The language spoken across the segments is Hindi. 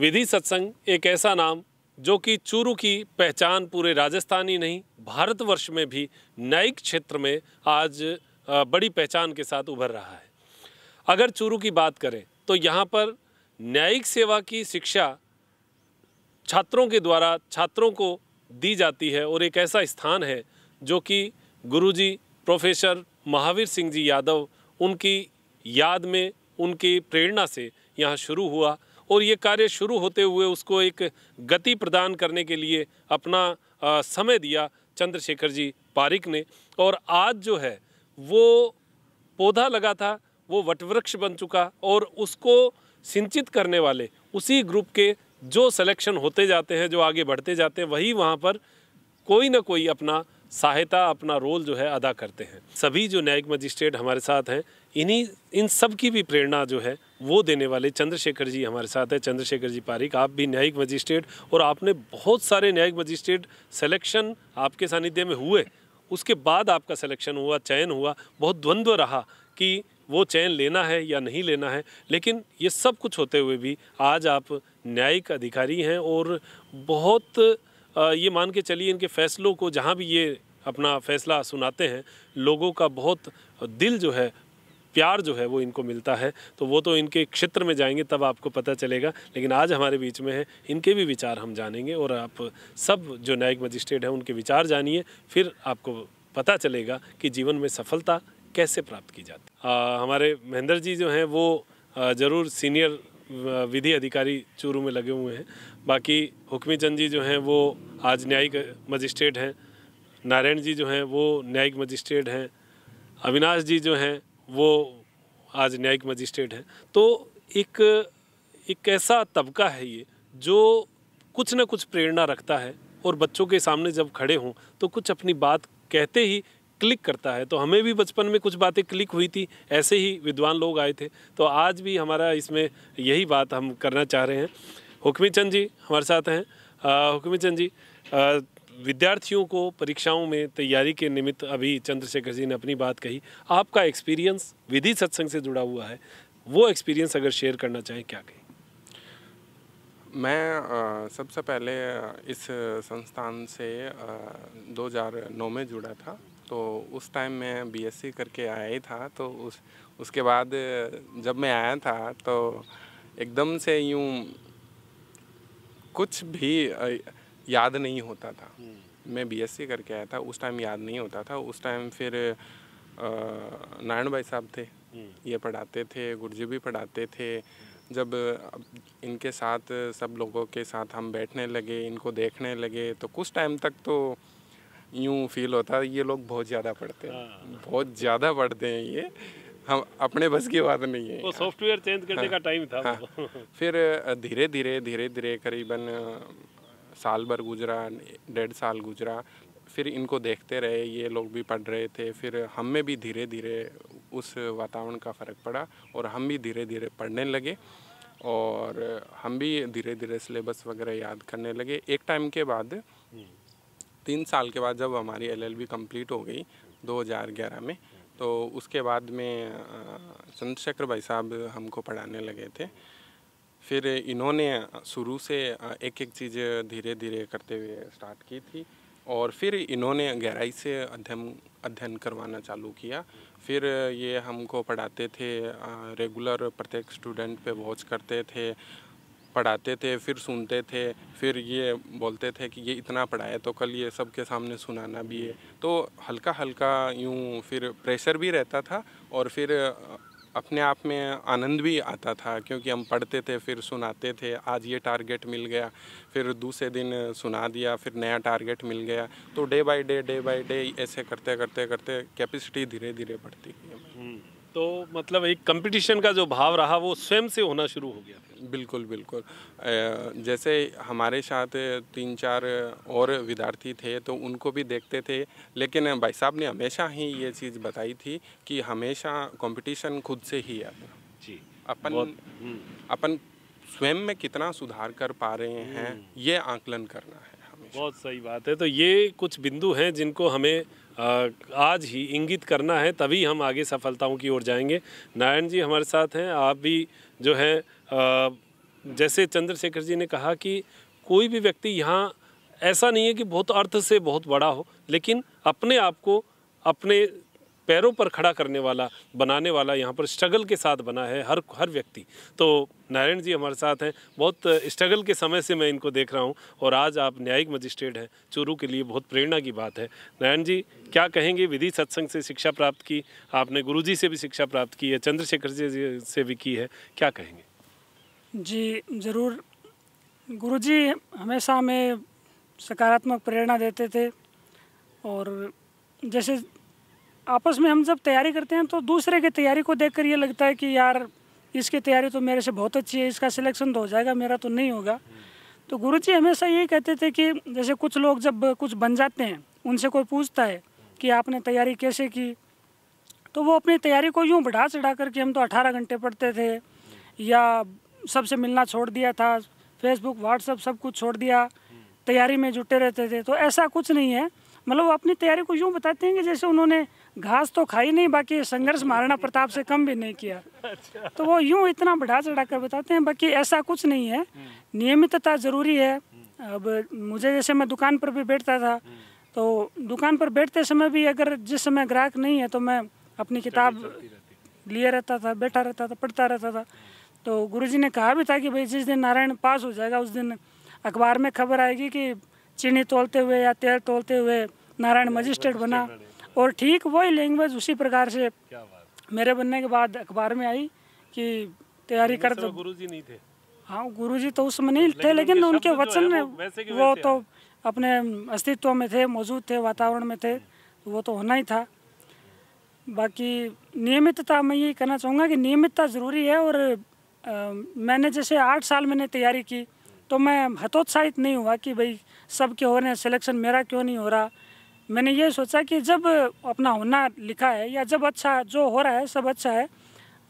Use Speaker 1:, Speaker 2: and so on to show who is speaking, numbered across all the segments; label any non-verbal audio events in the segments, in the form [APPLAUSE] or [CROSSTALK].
Speaker 1: विधि सत्संग एक ऐसा नाम जो कि चूरू की पहचान पूरे राजस्थान ही नहीं भारतवर्ष में भी न्यायिक क्षेत्र में आज बड़ी पहचान के साथ उभर रहा है अगर चूरू की बात करें तो यहाँ पर न्यायिक सेवा की शिक्षा छात्रों के द्वारा छात्रों को दी जाती है और एक ऐसा स्थान है जो कि गुरुजी प्रोफेसर महावीर सिंह जी यादव उनकी याद में उनकी प्रेरणा से यहाँ शुरू हुआ और ये कार्य शुरू होते हुए उसको एक गति प्रदान करने के लिए अपना आ, समय दिया चंद्रशेखर जी पारिक ने और आज जो है वो पौधा लगा था वो वटवृक्ष बन चुका और उसको सिंचित करने वाले उसी ग्रुप के जो सिलेक्शन होते जाते हैं जो आगे बढ़ते जाते हैं वही वहाँ पर कोई ना कोई अपना सहायता अपना रोल जो है अदा करते हैं सभी जो न्यायिक मजिस्ट्रेट हमारे साथ हैं इन्हीं इन सब की भी प्रेरणा जो है वो देने वाले चंद्रशेखर जी हमारे साथ हैं चंद्रशेखर जी पारिक आप भी न्यायिक मजिस्ट्रेट और आपने बहुत सारे न्यायिक मजिस्ट्रेट सेलेक्शन आपके सानिध्य में हुए उसके बाद आपका सिलेक्शन हुआ चयन हुआ बहुत द्वंद्व रहा कि वो चयन लेना है या नहीं लेना है लेकिन ये सब कुछ होते हुए भी आज आप न्यायिक अधिकारी हैं और बहुत ये मान के चलिए इनके फैसलों को जहाँ भी ये अपना फैसला सुनाते हैं लोगों का बहुत दिल जो है प्यार जो है वो इनको मिलता है तो वो तो इनके क्षेत्र में जाएंगे तब आपको पता चलेगा लेकिन आज हमारे बीच में है इनके भी विचार हम जानेंगे और आप सब जो न्यायिक मजिस्ट्रेट हैं उनके विचार जानिए फिर आपको पता चलेगा कि जीवन में सफलता कैसे प्राप्त की जाती आ, हमारे महेंद्र जी जो हैं वो ज़रूर सीनियर विधि अधिकारी चूरू में लगे हुए हैं बाकी हुक्मी चंद जी जो हैं वो आज न्यायिक मजिस्ट्रेट हैं नारायण जी जो हैं वो न्यायिक मजिस्ट्रेट हैं अविनाश जी जो हैं वो आज न्यायिक मजिस्ट्रेट हैं तो एक एक ऐसा तबका है ये जो कुछ ना कुछ प्रेरणा रखता है और बच्चों के सामने जब खड़े हों तो कुछ अपनी बात कहते ही क्लिक करता है तो हमें भी बचपन में कुछ बातें क्लिक हुई थी ऐसे ही विद्वान लोग आए थे तो आज भी हमारा इसमें यही बात हम करना चाह रहे हैं हुक्मी चंद जी हमारे साथ हैं हुक्मी चंद जी आ, विद्यार्थियों को परीक्षाओं में तैयारी के निमित्त अभी चंद्रशेखर जी ने अपनी बात कही आपका एक्सपीरियंस विधि सत्संग से जुड़ा हुआ है वो एक्सपीरियंस अगर शेयर करना चाहें क्या कहें
Speaker 2: मैं सबसे पहले इस संस्थान से 2009 में जुड़ा था तो उस टाइम मैं बीएससी करके आया ही था तो उस उसके बाद जब मैं आया था तो एकदम से यूँ कुछ भी याद नहीं होता था मैं बीएससी करके आया था उस टाइम याद नहीं होता था उस टाइम फिर नारायण भाई साहब थे ये पढ़ाते थे गुरुजी भी पढ़ाते थे जब इनके साथ सब लोगों के साथ हम बैठने लगे इनको देखने लगे तो कुछ टाइम तक तो यूँ फील होता है ये लोग बहुत ज़्यादा पढ़ते हैं हाँ। बहुत ज़्यादा पढ़ते हैं ये हम अपने बस की बात नहीं है वो सॉफ्टवेयर चेंज करने का टाइम था हाँ, [LAUGHS] फिर धीरे धीरे धीरे धीरे करीबन साल भर गुजरा डेढ़ साल गुजरा फिर इनको देखते रहे ये लोग भी पढ़ रहे थे फिर हम में भी धीरे धीरे उस वातावरण का फ़र्क पड़ा और हम भी धीरे धीरे पढ़ने लगे और हम भी धीरे धीरे सिलेबस वगैरह याद करने लगे एक टाइम के बाद हम्म। तीन साल के बाद जब हमारी एलएलबी कंप्लीट हो गई 2011 में तो उसके बाद में चंद्रशेखर भाई साहब हमको पढ़ाने लगे थे फिर इन्होंने शुरू से एक एक चीज़ धीरे धीरे करते हुए स्टार्ट की थी और फिर इन्होंने गहराई से अध्ययन अध्ययन करवाना चालू किया फिर ये हमको पढ़ाते थे रेगुलर प्रत्येक स्टूडेंट पे वॉच करते थे पढ़ाते थे फिर सुनते थे फिर ये बोलते थे कि ये इतना पढ़ाया तो कल ये सबके सामने सुनाना भी है तो हल्का हल्का यूँ फिर प्रेशर भी रहता था और फिर अपने आप में आनंद भी आता था क्योंकि हम पढ़ते थे फिर सुनाते थे आज ये टारगेट मिल गया फिर दूसरे दिन सुना दिया फिर नया टारगेट मिल गया तो day by day day by day ऐसे करते करते करते कैपेसिटी धीरे धीरे बढ़ती
Speaker 1: गई हम्म, तो मतलब एक कंपटीशन का जो भाव रहा वो स्वयं से होना शुरू हो गया था बिल्कुल बिल्कुल
Speaker 2: जैसे हमारे साथ तीन चार और विद्यार्थी थे तो उनको भी देखते थे लेकिन भाई साहब ने हमेशा ही ये चीज़ बताई थी कि हमेशा कंपटीशन खुद से ही है जी अपन हम्म। अपन स्वयं में कितना सुधार कर पा रहे हैं हम्म। ये आकलन करना है
Speaker 1: बहुत सही बात है तो ये कुछ बिंदु हैं जिनको हमें आज ही इंगित करना है तभी हम आगे सफलताओं की ओर जाएंगे नारायण जी हमारे साथ हैं आप भी जो है जैसे चंद्रशेखर जी ने कहा कि कोई भी व्यक्ति यहाँ ऐसा नहीं है कि बहुत अर्थ से बहुत बड़ा हो लेकिन अपने आप को अपने पैरों पर खड़ा करने वाला बनाने वाला यहाँ पर स्ट्रगल के साथ बना है हर हर व्यक्ति तो नारायण जी हमारे साथ हैं बहुत स्ट्रगल के समय से मैं इनको देख रहा हूँ और आज आप न्यायिक मजिस्ट्रेट हैं चूरू के लिए बहुत प्रेरणा की बात है नारायण जी क्या कहेंगे विधि सत्संग से शिक्षा प्राप्त की आपने गुरु से भी शिक्षा प्राप्त की है चंद्रशेखर जी से भी की है क्या कहेंगे
Speaker 3: जी ज़रूर गुरुजी हमेशा हमें सकारात्मक प्रेरणा देते थे और जैसे आपस में हम जब तैयारी करते हैं तो दूसरे की तैयारी को देखकर ये लगता है कि यार इसकी तैयारी तो मेरे से बहुत अच्छी है इसका सिलेक्शन तो हो जाएगा मेरा तो नहीं होगा तो गुरु जी हमेशा यही कहते थे कि जैसे कुछ लोग जब कुछ बन जाते हैं उनसे कोई पूछता है कि आपने तैयारी कैसे की तो वो अपनी तैयारी को यूँ बढ़ा चढ़ा करके हम तो अठारह घंटे पढ़ते थे या सबसे मिलना छोड़ दिया था फेसबुक व्हाट्सअप सब कुछ छोड़ दिया तैयारी में जुटे रहते थे तो ऐसा कुछ नहीं है मतलब वो अपनी तैयारी को यूँ बताते हैं कि जैसे उन्होंने घास तो खाई नहीं बाकी संघर्ष महाराणा प्रताप से कम भी नहीं किया अच्छा। तो वो यूँ इतना बढ़ा चढ़ा कर बताते हैं बाकी ऐसा कुछ नहीं है नियमितता ज़रूरी है अब मुझे जैसे मैं दुकान पर भी बैठता था तो दुकान पर बैठते समय भी अगर जिस समय ग्राहक नहीं है तो मैं अपनी किताब लिए रहता था बैठा रहता था पढ़ता रहता था तो गुरुजी ने कहा भी था कि भाई जिस दिन नारायण पास हो जाएगा उस दिन अखबार में खबर आएगी कि चीनी तोलते हुए या तेल तोलते हुए नारायण मजिस्ट्रेट बना और ठीक वही लैंग्वेज उसी प्रकार से मेरे बनने के बाद अखबार में आई कि तैयारी कर दो
Speaker 1: गुरु जी नहीं थे
Speaker 3: हाँ गुरु जी तो उसमें नहीं थे लेकिन उनके वचन वो, वो तो अपने अस्तित्व में थे मौजूद थे वातावरण में थे वो तो होना ही था बाकी नियमितता मैं यही कहना चाहूँगा कि नियमितता ज़रूरी है और मैंने जैसे आठ साल मैंने तैयारी की तो मैं हतोत्साहित नहीं हुआ कि भाई सब के हो रहे हैं सिलेक्शन मेरा क्यों नहीं हो रहा मैंने ये सोचा कि जब अपना होना लिखा है या जब अच्छा जो हो रहा है सब अच्छा है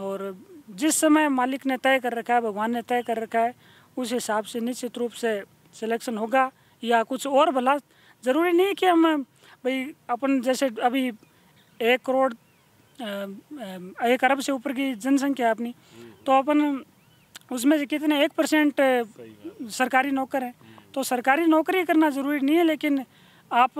Speaker 3: और जिस समय मालिक ने तय कर रखा है भगवान ने तय कर रखा है उस हिसाब से निश्चित रूप से सिलेक्शन होगा या कुछ और भला ज़रूरी नहीं है कि हम भाई अपन जैसे अभी एक करोड़ एक अरब से ऊपर की जनसंख्या अपनी तो अपन उसमें से कितने एक परसेंट सरकारी नौकर हैं तो सरकारी नौकरी करना ज़रूरी नहीं है लेकिन आप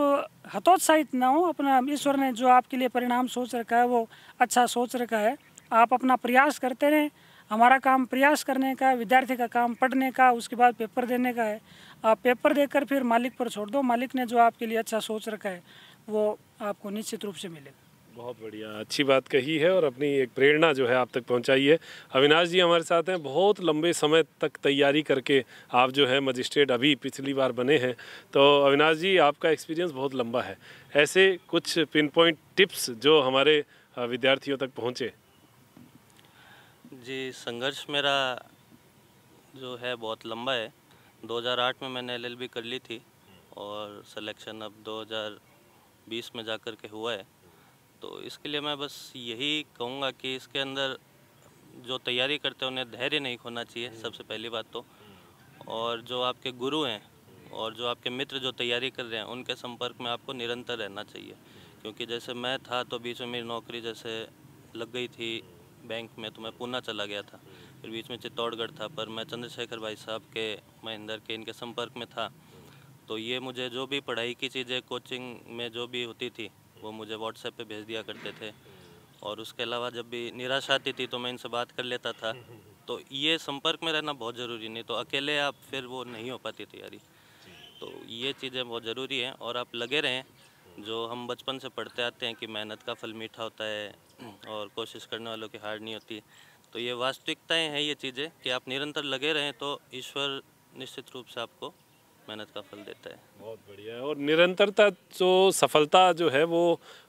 Speaker 3: हतोत्साहित ना हो अपना ईश्वर ने जो आपके लिए परिणाम सोच रखा है वो अच्छा सोच रखा है आप अपना प्रयास करते रहें हमारा काम प्रयास करने का विद्यार्थी का काम पढ़ने का उसके बाद पेपर देने का है आप पेपर देकर फिर मालिक पर छोड़ दो मालिक ने जो आपके लिए अच्छा सोच रखा है वो आपको निश्चित रूप से मिलेगा
Speaker 1: बहुत बढ़िया अच्छी बात कही है और अपनी एक प्रेरणा जो है आप तक पहुंचाई है अविनाश जी हमारे साथ हैं बहुत लंबे समय तक तैयारी करके आप जो है मजिस्ट्रेट अभी पिछली बार बने हैं तो अविनाश जी आपका एक्सपीरियंस बहुत लंबा है ऐसे कुछ पिन पॉइंट टिप्स जो हमारे विद्यार्थियों तक पहुँचे
Speaker 4: जी संघर्ष मेरा जो है बहुत लंबा है 2008 में मैंने एलएलबी कर ली थी और सिलेक्शन अब 2020 में जा कर के हुआ है तो इसके लिए मैं बस यही कहूँगा कि इसके अंदर जो तैयारी करते हैं उन्हें धैर्य नहीं खोना चाहिए हम्म। सबसे पहली बात तो हम्म। और जो आपके गुरु हैं हम्म। और जो आपके मित्र जो तैयारी कर रहे हैं उनके संपर्क में आपको निरंतर रहना चाहिए क्योंकि जैसे मैं था तो बीच में मेरी नौकरी जैसे लग गई थी बैंक में तो मैं पूना चला गया था फिर बीच में चित्तौड़गढ़ था पर मैं चंद्रशेखर भाई साहब के महेंद्र के इनके संपर्क में था तो ये मुझे जो भी पढ़ाई की चीज़ें कोचिंग में जो भी होती थी वो मुझे व्हाट्सएप पे भेज दिया करते थे और उसके अलावा जब भी निराश आती थी तो मैं इनसे बात कर लेता था [LAUGHS] तो ये संपर्क में रहना बहुत ज़रूरी नहीं तो अकेले आप फिर वो नहीं हो पाती तैयारी तो ये चीज़ें बहुत ज़रूरी हैं और आप लगे रहें जो हम बचपन से पढ़ते आते हैं कि मेहनत का फल मीठा होता है और कोशिश करने वालों की हार नहीं होती तो ये वास्तविकताएँ हैं ये चीज़ें कि आप निरंतर लगे रहें तो ईश्वर निश्चित रूप से आपको मेहनत का फल देता है
Speaker 1: बहुत बढ़िया और निरंतरता जो सफलता जो है वो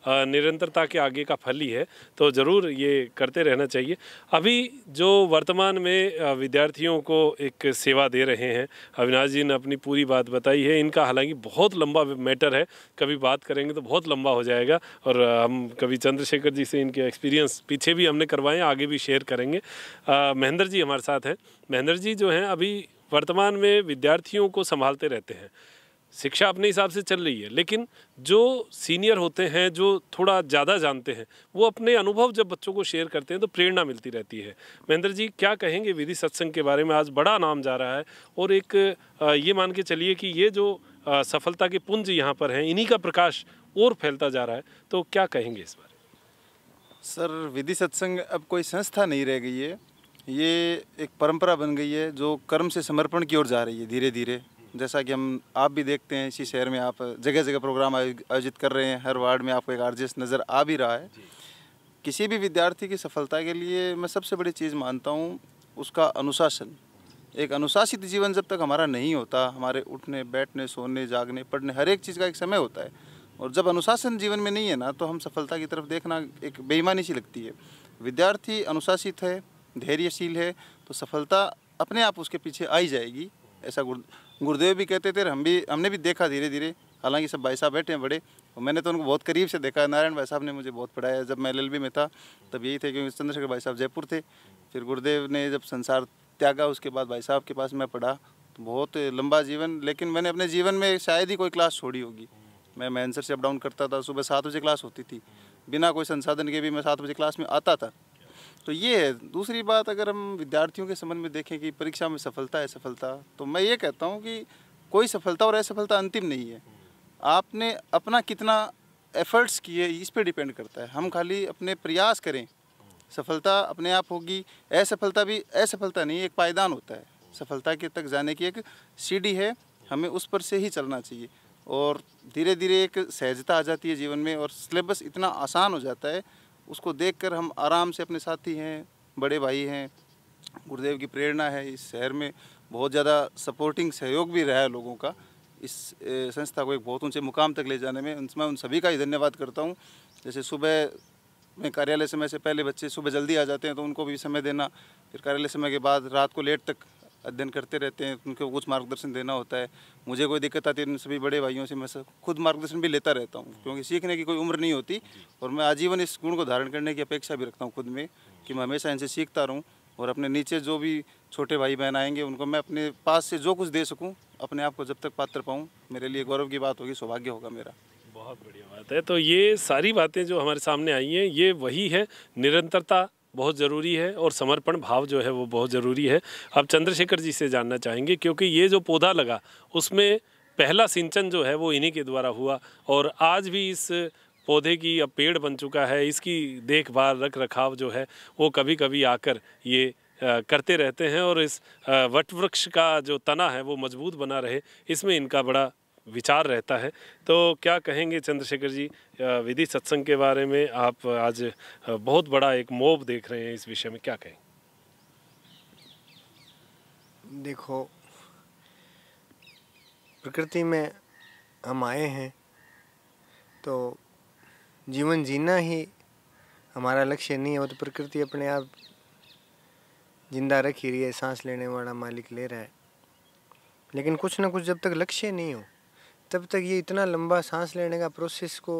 Speaker 1: निरंतरता के आगे का फल ही है तो ज़रूर ये करते रहना चाहिए अभी जो वर्तमान में विद्यार्थियों को एक सेवा दे रहे हैं अविनाश जी ने अपनी पूरी बात बताई है इनका हालांकि बहुत लंबा मैटर है कभी बात करेंगे तो बहुत लंबा हो जाएगा और हम कभी चंद्रशेखर जी से इनके एक्सपीरियंस पीछे भी हमने करवाए आगे भी शेयर करेंगे महेंद्र जी हमारे साथ हैं महेंद्र जी जो हैं अभी वर्तमान में विद्यार्थियों को संभालते रहते हैं शिक्षा अपने हिसाब से चल रही है लेकिन जो सीनियर होते हैं जो थोड़ा ज़्यादा जानते हैं वो अपने अनुभव जब बच्चों को शेयर करते हैं तो प्रेरणा मिलती रहती है महेंद्र जी क्या कहेंगे विधि सत्संग के बारे में आज बड़ा नाम जा रहा है और एक ये मान के चलिए कि ये जो सफलता के पुंज यहाँ पर हैं इन्हीं का
Speaker 5: प्रकाश और फैलता जा रहा है तो क्या कहेंगे इस बारे सर विधि सत्संग अब कोई संस्था नहीं रह गई है ये एक परंपरा बन गई है जो कर्म से समर्पण की ओर जा रही है धीरे धीरे जैसा कि हम आप भी देखते हैं इसी शहर में आप जगह जगह प्रोग्राम आयोजित कर रहे हैं हर वार्ड में आपको एक आर्जिस नज़र आ भी रहा है किसी भी विद्यार्थी की सफलता के लिए मैं सबसे बड़ी चीज़ मानता हूँ उसका अनुशासन एक अनुशासित जीवन जब तक हमारा नहीं होता हमारे उठने बैठने सोने जागने पढ़ने हर एक चीज़ का एक समय होता है और जब अनुशासन जीवन में नहीं है ना तो हम सफलता की तरफ देखना एक बेईमानी सी लगती है विद्यार्थी अनुशासित है धैर्यशील है तो सफलता अपने आप उसके पीछे आई जाएगी ऐसा गुर गुरुदेव भी कहते थे हम भी हमने भी देखा धीरे धीरे हालांकि सब भाई साहब बैठे हैं बड़े और मैंने तो उनको बहुत करीब से देखा नारायण भाई साहब ने मुझे बहुत पढ़ाया जब मैं एल में था तब यही थे क्योंकि चंद्रशेखर भाई साहब जयपुर थे फिर गुरुदेव ने जब संसार त्यागा उसके बाद भाई साहब के पास मैं पढ़ा तो बहुत लंबा जीवन लेकिन मैंने अपने जीवन में शायद ही कोई क्लास छोड़ी होगी मैं मैंसर से अप डाउन करता था सुबह सात बजे क्लास होती थी बिना कोई संसाधन के भी मैं सात बजे क्लास में आता था तो ये है दूसरी बात अगर हम विद्यार्थियों के संबंध में देखें कि परीक्षा में सफलता है सफलता तो मैं ये कहता हूँ कि कोई सफलता और असफलता अंतिम नहीं है आपने अपना कितना एफर्ट्स किए इस पर डिपेंड करता है हम खाली अपने प्रयास करें सफलता अपने आप होगी असफलता भी असफलता नहीं एक पायदान होता है सफलता के तक जाने की एक सीढ़ी है हमें उस पर से ही चलना चाहिए और धीरे धीरे एक सहजता आ जाती है जीवन में और सिलेबस इतना आसान हो जाता है उसको देखकर हम आराम से अपने साथी हैं बड़े भाई हैं गुरुदेव की प्रेरणा है इस शहर में बहुत ज़्यादा सपोर्टिंग सहयोग भी रहा है लोगों का इस संस्था को एक बहुत ऊंचे मुकाम तक ले जाने में मैं उन सभी का ही धन्यवाद करता हूँ जैसे सुबह में कार्यालय समय से पहले बच्चे सुबह जल्दी आ जाते हैं तो उनको भी समय देना फिर कार्यालय समय के बाद रात को लेट तक अध्ययन करते रहते हैं उनको कुछ मार्गदर्शन देना होता है मुझे कोई दिक्कत आती है इन सभी बड़े भाइयों से मैं खुद मार्गदर्शन भी लेता रहता हूँ क्योंकि सीखने की कोई उम्र नहीं होती और मैं आजीवन इस गुण को धारण करने की अपेक्षा भी रखता हूँ खुद में कि मैं हमेशा इनसे सीखता रहूँ और अपने नीचे जो भी छोटे भाई बहन आएंगे उनको मैं अपने पास से जो कुछ दे सकूँ अपने आप को जब तक पात्र पाऊँ मेरे लिए गौरव की बात होगी सौभाग्य होगा मेरा बहुत
Speaker 1: बढ़िया बात है तो ये सारी बातें जो हमारे सामने आई हैं ये वही है निरंतरता बहुत ज़रूरी है और समर्पण भाव जो है वो बहुत ज़रूरी है आप चंद्रशेखर जी से जानना चाहेंगे क्योंकि ये जो पौधा लगा उसमें पहला सिंचन जो है वो इन्हीं के द्वारा हुआ और आज भी इस पौधे की अब पेड़ बन चुका है इसकी देखभाल रख रखाव जो है वो कभी कभी आकर ये करते रहते हैं और इस वटवृक्ष का जो तना है वो मजबूत बना रहे इसमें इनका बड़ा विचार रहता है तो क्या कहेंगे चंद्रशेखर जी विधि सत्संग के बारे में आप आज बहुत बड़ा एक मोब देख रहे हैं इस विषय में क्या कहें
Speaker 6: देखो प्रकृति में हम आए हैं तो जीवन जीना ही हमारा लक्ष्य नहीं है वो तो प्रकृति अपने आप जिंदा रख ही रही है सांस लेने वाला मालिक ले रहा है लेकिन कुछ ना कुछ जब तक लक्ष्य नहीं हो तब तक ये इतना लंबा सांस लेने का प्रोसेस को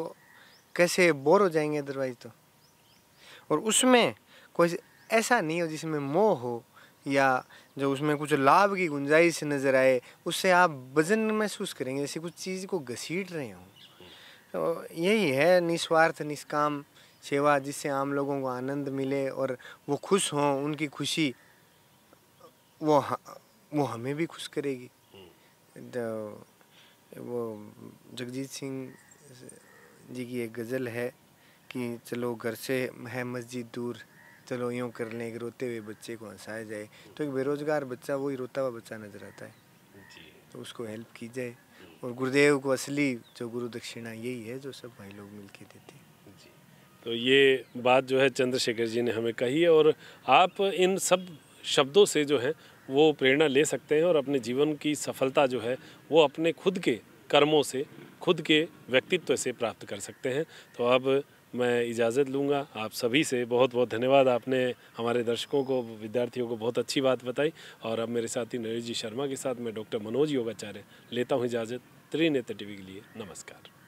Speaker 6: कैसे बोर हो जाएंगे अदरवाइज तो और उसमें कोई ऐसा नहीं हो जिसमें मोह हो या जो उसमें कुछ लाभ की गुंजाइश नज़र आए उससे आप वजन महसूस करेंगे जैसे कुछ चीज़ को घसीट रहे हों तो यही है निस्वार्थ निष्काम सेवा जिससे आम लोगों को आनंद मिले और वो खुश हों उनकी खुशी वो वो हमें भी खुश करेगी तो वो जगजीत सिंह जी की एक गज़ल है कि चलो घर से है मस्जिद दूर चलो यूँ कर लें एक रोते हुए बच्चे को हंसाया जाए तो एक बेरोज़गार बच्चा वही रोता हुआ बच्चा नज़र आता है तो उसको हेल्प की जाए और गुरुदेव को असली जो गुरु दक्षिणा यही है जो सब भाई लोग मिल के देते हैं
Speaker 1: तो ये बात जो है चंद्रशेखर जी ने हमें कही और आप इन सब शब्दों से जो है वो प्रेरणा ले सकते हैं और अपने जीवन की सफलता जो है वो अपने खुद के कर्मों से खुद के व्यक्तित्व से प्राप्त कर सकते हैं तो अब मैं इजाज़त लूँगा आप सभी से बहुत बहुत धन्यवाद आपने हमारे दर्शकों को विद्यार्थियों को बहुत अच्छी बात बताई और अब मेरे साथी नरेश जी शर्मा के साथ मैं डॉक्टर मनोज योगाचार्य लेता हूँ इजाज़त त्रिनेत्र टी के लिए नमस्कार